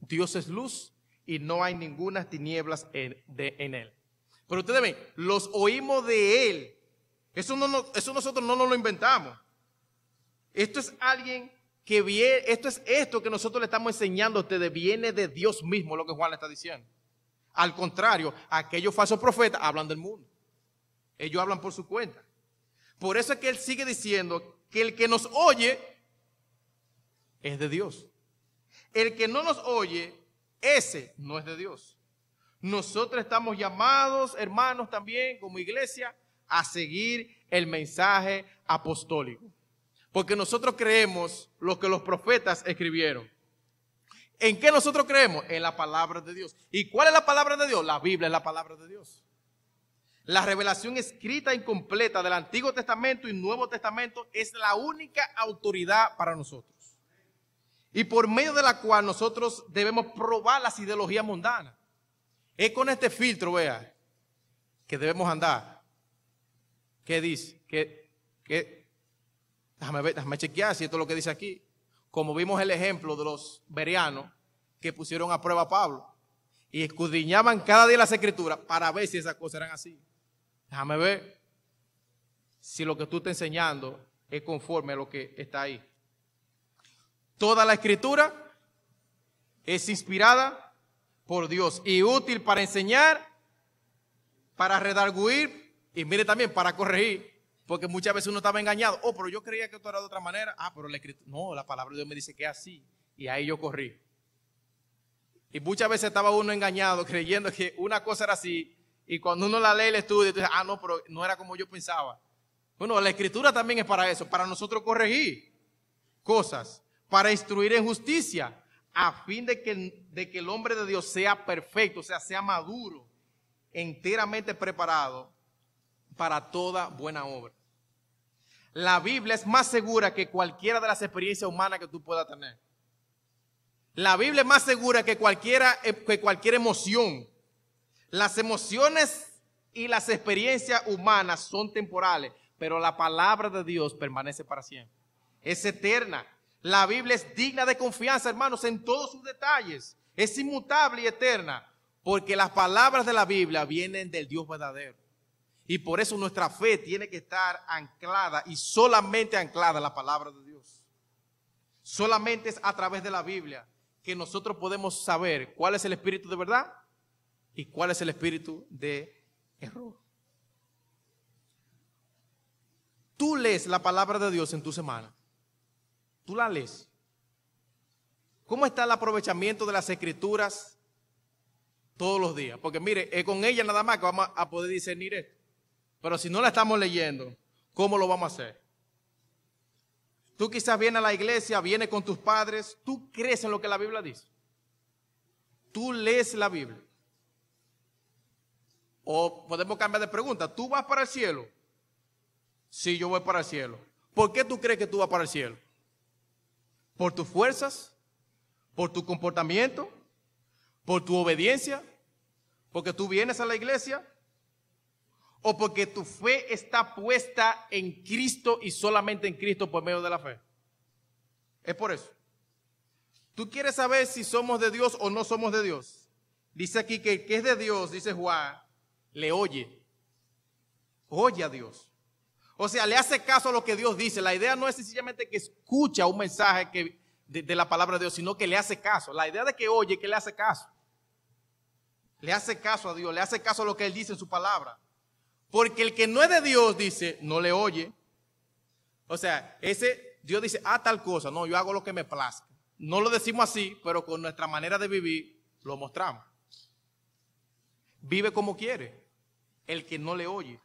Dios es luz y no hay ninguna tinieblas en, él. Pero ustedes ven, los oímos de él. Eso, no, eso nosotros no nos lo inventamos. Esto es alguien que viene, esto es esto que nosotros le estamos enseñando a ustedes, viene de Dios mismo lo que Juan le está diciendo. Al contrario, aquellos falsos profetas hablan del mundo. Ellos hablan por su cuenta. Por eso es que él sigue diciendo que el que nos oye es de Dios. El que no nos oye, ese no es de Dios. Nosotros estamos llamados, hermanos, también como iglesia, a seguir el mensaje apostólico. Porque nosotros creemos lo que los profetas escribieron. ¿En qué nosotros creemos? En la palabra de Dios. ¿Y cuál es la palabra de Dios? La Biblia es la palabra de Dios. La revelación escrita completa del Antiguo Testamento y Nuevo Testamento es la única autoridad para nosotros. Y por medio de la cual nosotros debemos probar las ideologías mundanas. Es con este filtro, vea, que debemos andar. ¿Qué dice? ¿Qué, Déjame ver, déjame chequear si esto es lo que dice aquí como vimos el ejemplo de los berianos que pusieron a prueba a Pablo y escudriñaban cada día las escrituras para ver si esas cosas eran así. Déjame ver si lo que tú estás enseñando es conforme a lo que está ahí. Toda la escritura es inspirada por Dios y útil para enseñar, para redarguir y mire también para corregir porque muchas veces uno estaba engañado. Oh, pero yo creía que esto era de otra manera. Ah, pero la No, la palabra de Dios me dice que es así. Y ahí yo corrí. Y muchas veces estaba uno engañado [LAUGHS] creyendo que una cosa era así. Y cuando uno la lee, la estudia, entonces, ah, no, pero no era como yo pensaba. Bueno, la escritura también es para eso, para nosotros corregir cosas, para instruir en justicia, a fin de que, de que el hombre de Dios sea perfecto, o sea, sea maduro, enteramente preparado para toda buena obra la Biblia es más segura que cualquiera de las experiencias humanas que tú puedas tener. La Biblia es más segura que, cualquiera, eh, que cualquier emoción. Las emociones y las experiencias humanas son temporales, pero la palabra de Dios permanece para siempre. Es eterna. La Biblia es digna de confianza, hermanos, en todos sus detalles. Es inmutable y eterna, porque las palabras de la Biblia vienen del Dios verdadero. Y por eso nuestra fe tiene que estar anclada y solamente anclada a la palabra de Dios. Solamente es a través de la Biblia que nosotros podemos saber cuál es el espíritu de verdad y cuál es el espíritu de error. Tú lees la palabra de Dios en tu semana. Tú la lees. ¿Cómo está el aprovechamiento de las escrituras todos los días? Porque mire, es eh, con ella nada más que vamos a poder discernir esto. Pero si no la estamos leyendo, ¿cómo lo vamos a hacer? Tú quizás vienes a la iglesia, vienes con tus padres, tú crees en lo que la Biblia dice. Tú lees la Biblia. O podemos cambiar de pregunta, ¿tú vas para el cielo? Sí, yo voy para el cielo. ¿Por qué tú crees que tú vas para el cielo? ¿Por tus fuerzas? ¿Por tu comportamiento? ¿Por tu obediencia? ¿Porque tú vienes a la iglesia? o porque tu fe está puesta en Cristo y solamente en Cristo por medio de la fe. Es por eso. Tú quieres saber si somos de Dios o no somos de Dios. Dice aquí que el que es de Dios, dice Juan, le oye. Oye a Dios. O sea, le hace caso a lo que Dios dice. La idea no es sencillamente que escucha un mensaje que, de, de la palabra de Dios, sino que le hace caso. La idea de que oye, que le hace caso. Le hace caso a Dios, le hace caso a lo que Él dice en su palabra. Porque el que no es de Dios dice, no le oye. O sea, ese Dios dice, ah, tal cosa, no, yo hago lo que me plazca. No lo decimos así, pero con nuestra manera de vivir lo mostramos. Vive como quiere, el que no le oye.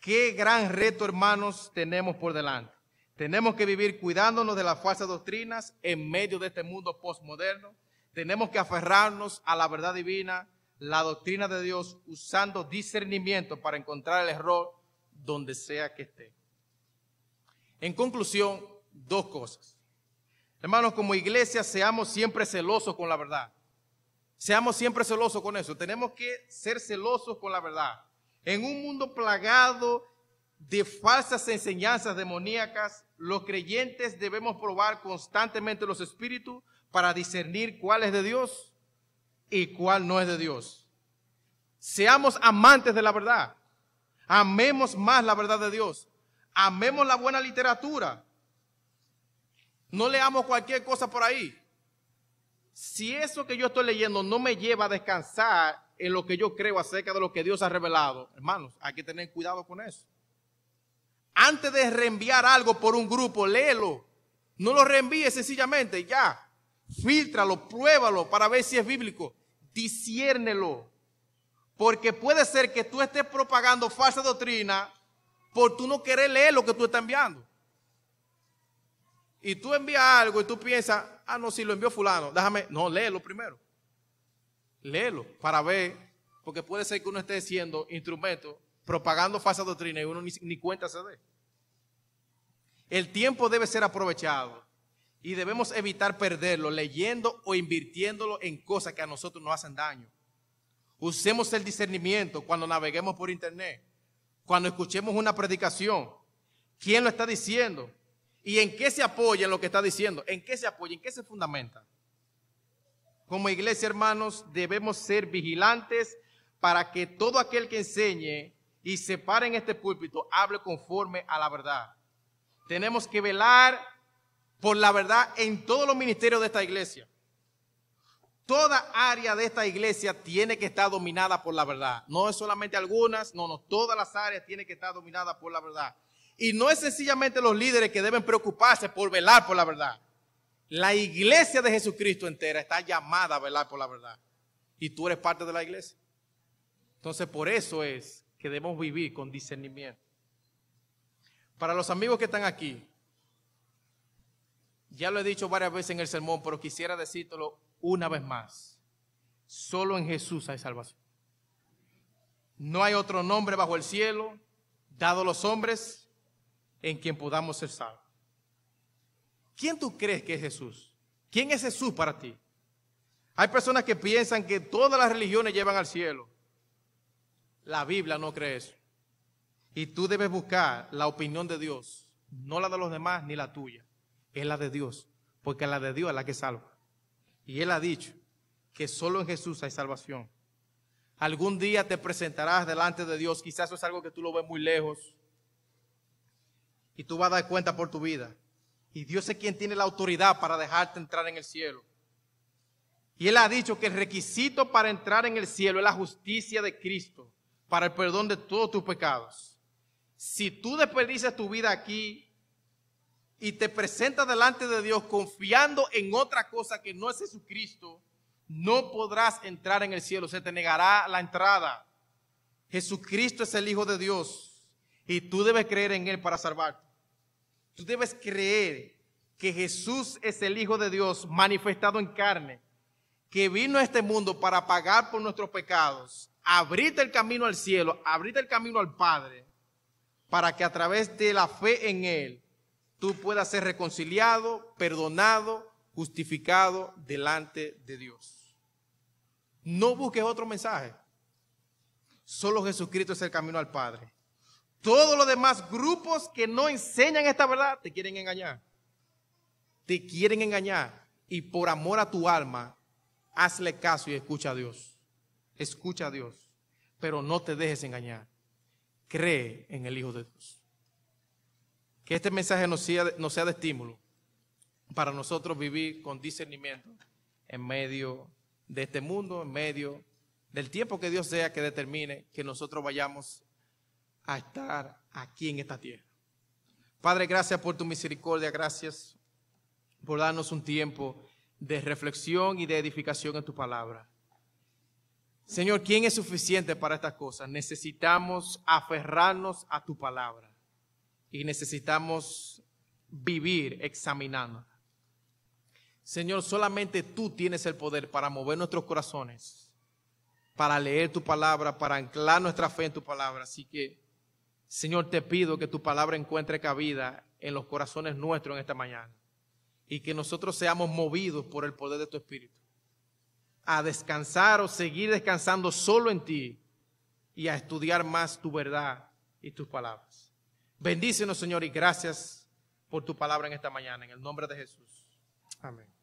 Qué gran reto, hermanos, tenemos por delante. Tenemos que vivir cuidándonos de las falsas doctrinas en medio de este mundo postmoderno. Tenemos que aferrarnos a la verdad divina la doctrina de Dios usando discernimiento para encontrar el error donde sea que esté. En conclusión, dos cosas. Hermanos, como iglesia seamos siempre celosos con la verdad. Seamos siempre celosos con eso. Tenemos que ser celosos con la verdad. En un mundo plagado de falsas enseñanzas demoníacas, los creyentes debemos probar constantemente los espíritus para discernir cuál es de Dios y cuál no es de Dios. Seamos amantes de la verdad. Amemos más la verdad de Dios. Amemos la buena literatura. No leamos cualquier cosa por ahí. Si eso que yo estoy leyendo no me lleva a descansar en lo que yo creo acerca de lo que Dios ha revelado, hermanos, hay que tener cuidado con eso. Antes de reenviar algo por un grupo, léelo. No lo reenvíe sencillamente, ya. Fíltralo, pruébalo para ver si es bíblico diciérnelo Porque puede ser que tú estés propagando falsa doctrina por tú no querer leer lo que tú estás enviando. Y tú envías algo y tú piensas, ah, no, si lo envió fulano, déjame, no, léelo primero. Léelo para ver, porque puede ser que uno esté siendo instrumento, propagando falsa doctrina y uno ni, ni cuenta se dé. El tiempo debe ser aprovechado. Y debemos evitar perderlo leyendo o invirtiéndolo en cosas que a nosotros nos hacen daño. Usemos el discernimiento cuando naveguemos por internet, cuando escuchemos una predicación. ¿Quién lo está diciendo? ¿Y en qué se apoya lo que está diciendo? ¿En qué se apoya? ¿En qué se fundamenta? Como iglesia, hermanos, debemos ser vigilantes para que todo aquel que enseñe y se pare en este púlpito hable conforme a la verdad. Tenemos que velar por la verdad en todos los ministerios de esta iglesia. Toda área de esta iglesia tiene que estar dominada por la verdad. No es solamente algunas, no, no, todas las áreas tienen que estar dominadas por la verdad. Y no es sencillamente los líderes que deben preocuparse por velar por la verdad. La iglesia de Jesucristo entera está llamada a velar por la verdad. Y tú eres parte de la iglesia. Entonces por eso es que debemos vivir con discernimiento. Para los amigos que están aquí, ya lo he dicho varias veces en el sermón, pero quisiera decírtelo una vez más. Solo en Jesús hay salvación. No hay otro nombre bajo el cielo, dado los hombres, en quien podamos ser salvos. ¿Quién tú crees que es Jesús? ¿Quién es Jesús para ti? Hay personas que piensan que todas las religiones llevan al cielo. La Biblia no cree eso. Y tú debes buscar la opinión de Dios, no la de los demás ni la tuya es la de Dios, porque la de Dios es la que salva. Y Él ha dicho que solo en Jesús hay salvación. Algún día te presentarás delante de Dios, quizás eso es algo que tú lo ves muy lejos, y tú vas a dar cuenta por tu vida. Y Dios es quien tiene la autoridad para dejarte entrar en el cielo. Y Él ha dicho que el requisito para entrar en el cielo es la justicia de Cristo, para el perdón de todos tus pecados. Si tú desperdicias tu vida aquí y te presentas delante de Dios confiando en otra cosa que no es Jesucristo, no podrás entrar en el cielo, se te negará la entrada. Jesucristo es el Hijo de Dios y tú debes creer en Él para salvarte. Tú debes creer que Jesús es el Hijo de Dios manifestado en carne, que vino a este mundo para pagar por nuestros pecados, abrirte el camino al cielo, abrirte el camino al Padre, para que a través de la fe en Él tú puedas ser reconciliado, perdonado, justificado delante de Dios. No busques otro mensaje. Solo Jesucristo es el camino al Padre. Todos los demás grupos que no enseñan esta verdad te quieren engañar. Te quieren engañar. Y por amor a tu alma, hazle caso y escucha a Dios. Escucha a Dios. Pero no te dejes engañar. Cree en el Hijo de Dios. Que este mensaje nos sea, sea de estímulo para nosotros vivir con discernimiento en medio de este mundo, en medio del tiempo que Dios sea que determine que nosotros vayamos a estar aquí en esta tierra. Padre, gracias por tu misericordia, gracias por darnos un tiempo de reflexión y de edificación en tu palabra. Señor, ¿quién es suficiente para estas cosas? Necesitamos aferrarnos a tu palabra y necesitamos vivir examinando. Señor, solamente tú tienes el poder para mover nuestros corazones, para leer tu palabra, para anclar nuestra fe en tu palabra. Así que, Señor, te pido que tu palabra encuentre cabida en los corazones nuestros en esta mañana y que nosotros seamos movidos por el poder de tu Espíritu a descansar o seguir descansando solo en ti y a estudiar más tu verdad y tus palabras. Bendícenos, Señor, y gracias por tu palabra en esta mañana. En el nombre de Jesús. Amén.